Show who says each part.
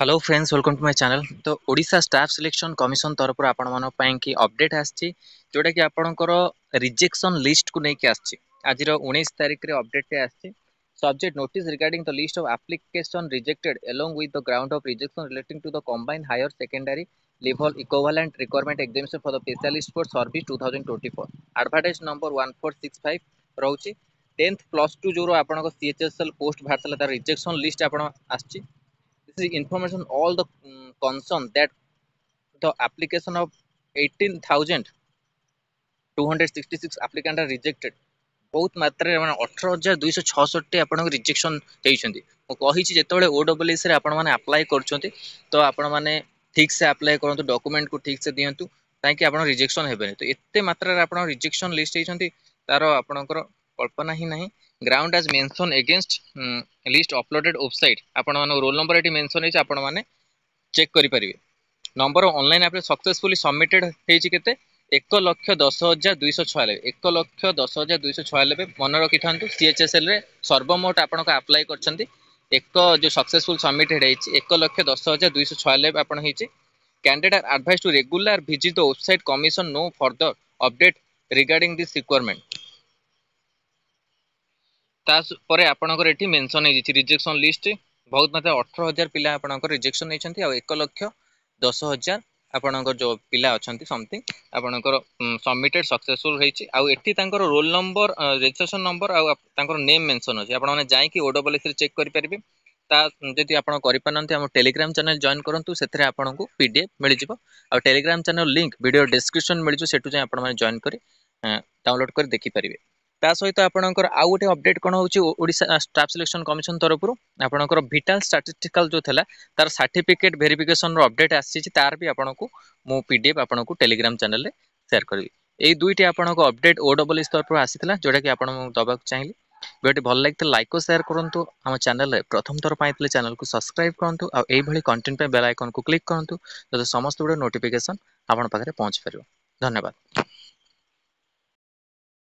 Speaker 1: Hello friends welcome to my channel তো Odisha staff selection commission তরফর আপনার পাইকি অপডেট আসছে যেটা কি আপনার রিজেকশন লিস্ট কু নেই আসছে আজির উনিশ তারিখে অপডেটটি আসছে subject notice regarding the list of application rejected along with the ground of rejection relating to the combined higher secondary level equivalent requirement exemption for the specialist for service 2024 advertise number 1465 रहउछि 10th plus 2 जोरो आपनको CHSL post भारतला तार rejection list आपण आछि information all the um, concern that the application of 18,266 applicant are rejected. ବହୁତ ମାତ୍ରାରେ ମାନେ ଅଠର ହଜାର ଦୁଇଶହ ଛଅଷଠି ଆପଣଙ୍କୁ ରିଜେକ୍ସନ୍ ଦେଇଛନ୍ତି ମୁଁ କହିଛି ଯେତେବେଳେ ଓ ଡବ୍ଲୁ ଏସ୍ରେ ଆପଣମାନେ ଆପ୍ଲାଏ କରୁଛନ୍ତି ତ ଆପଣମାନେ ଠିକ୍ସେ ଆପ୍ଲାଏ କରନ୍ତୁ ଡକୁମେଣ୍ଟକୁ ଠିକ୍ସେ ଦିଅନ୍ତୁ କାହିଁକି ଆପଣ ରିଜେକ୍ସନ୍ ହେବେନି ତ ଏତେ ମାତ୍ରାରେ ଆପଣ ରିଜେକ୍ସନ୍ ଲିଷ୍ଟ ହେଇଛନ୍ତି ତାର ଆପଣଙ୍କର কল্পনা ହିଁ ନାହିଁ ground as mention against list uploaded website ଆପଣମାନଙ୍କ ରୋଲ୍ ନମ୍ବର ଏଠି ମେନସନ୍ ହେଇଛି ଆପଣମାନେ ଚେକ୍ କରିପାରିବେ ନମ୍ବର ଅନଲାଇନ୍ ଆପ୍ରେ ସକ୍ସେସଫୁଲି ସବମିଟେଡ୍ ହେଇଛି କେତେ ଏକ ଲକ୍ଷ ଦଶ ହଜାର ଦୁଇଶହ ଛୟାନବେ ଏକ ଲକ୍ଷ ଦଶ ହଜାର ଦୁଇଶହ ଛୟାନବେ ମନେ ରଖିଥାନ୍ତୁ ସିଏଚ୍ଏସ୍ଏଲ୍ରେ ସର୍ବମୋଟ ଆପଣଙ୍କ ଆପ୍ଲାଏ କରିଛନ୍ତି ଏକ ଯେଉଁ ସକ୍ସେସଫୁଲ୍ ସବମିଟେଡ୍ ହେଇଛି ଏକ ଲକ୍ଷ ଦଶ ହଜାର ଦୁଇଶହ ଛୟାନବେ ଆପଣ ହେଇଛି candidate advise to regular visit the website commission no further update regarding this requirement ତାପରେ ଆପଣଙ୍କର ଏଠି ମେନସନ୍ ହେଇଯାଇଛି ରିଜେକ୍ସନ୍ ଲିଷ୍ଟ ବହୁତ ମାତ୍ରା ଅଠର ହଜାର ପିଲା ଆପଣଙ୍କର ରିଜେକ୍ସନ୍ ନେଇଛନ୍ତି ଆଉ ଏକ ଲକ୍ଷ ଦଶ ହଜାର ଆପଣଙ୍କର ଯେଉଁ ପିଲା ଅଛନ୍ତି ସମଥିଙ୍ଗ ଆପଣଙ୍କର ସବମିଟେଡ୍ ସକ୍ସେସଫୁଲ୍ ହେଇଛି ଆଉ ଏଠି ତାଙ୍କର ରୋଲ୍ ନମ୍ବର ରେଜିଷ୍ଟ୍ରେସନ୍ ନମ୍ବର ଆଉ ତାଙ୍କର ନେମ୍ ମେନସନ୍ ଅଛି ଆପଣମାନେ ଯାଇକି ଓଡବ୍ଲ୍ୟୁସିରେ ଚେକ୍ କରିପାରିବେ ତା ଯଦି ଆପଣ କରିପାରୁନାହାନ୍ତି ଆମ ଟେଲିଗ୍ରାମ ଚ୍ୟାନେଲ ଜଏନ୍ କରନ୍ତୁ ସେଥିରେ ଆପଣଙ୍କୁ ପି ଡି ଏଫ୍ ମିଳିଯିବ ଆଉ Telegram channel link video description ମିଳିଯିବ ସେଠୁ ଯାଇ ଆପଣମାନେ ଜଏନ୍ କରି ଡାଉନଲୋଡ୍ କରି ଦେଖିପାରିବେ ତା ସହିତ ଆପଣଙ୍କର ଆଉ ଗୋଟେ ଅପଡେଟ୍ କ'ଣ ହେଉଛି ଓଡ଼ିଶା ଷ୍ଟାଫ୍ ସିଲେକ୍ସନ୍ କମିଶନ୍ ତରଫରୁ ଆପଣଙ୍କର ଭିଟାଲ ଷ୍ଟାଟିଷ୍ଟିକାଲ୍ ଯେଉଁ ଥିଲା ତାର ସାର୍ଟିଫିକେଟ୍ ଭେରିଫିକେସନ୍ର ଅପଡେଟ୍ ଆସିଛି ତାର ବି ଆପଣଙ୍କୁ ମୁଁ ପି ଡି ଏଫ୍ ଆପଣଙ୍କୁ ଟେଲିଗ୍ରାମ୍ ଚ୍ୟାନେଲ୍ରେ ସେୟାର କରିବି ଏଇ ଦୁଇଟି ଆପଣଙ୍କ ଅପଡେଟ୍ ଓ ଡବଲ୍ ଏସ୍ ତରଫରୁ ଆସିଥିଲା ଯେଉଁଟାକି ଆପଣ ମୁଁ ଦେବାକୁ ଚାହିଁଲି ভিডিওটি ভাল লাগলে লাইক ও সেয়ার করতু আমার চ্যানেলে প্রথম থর পাই চ্যানেল কু সবসক্রাইব করতু আইভাবে কন্টেন্ট বেল আইকন কু ক্লিক করতু যাতে সমস্ত ভিডিও নোটিফিকেসন আপনার পাখে পৌঁছি পার ধন্যবাদ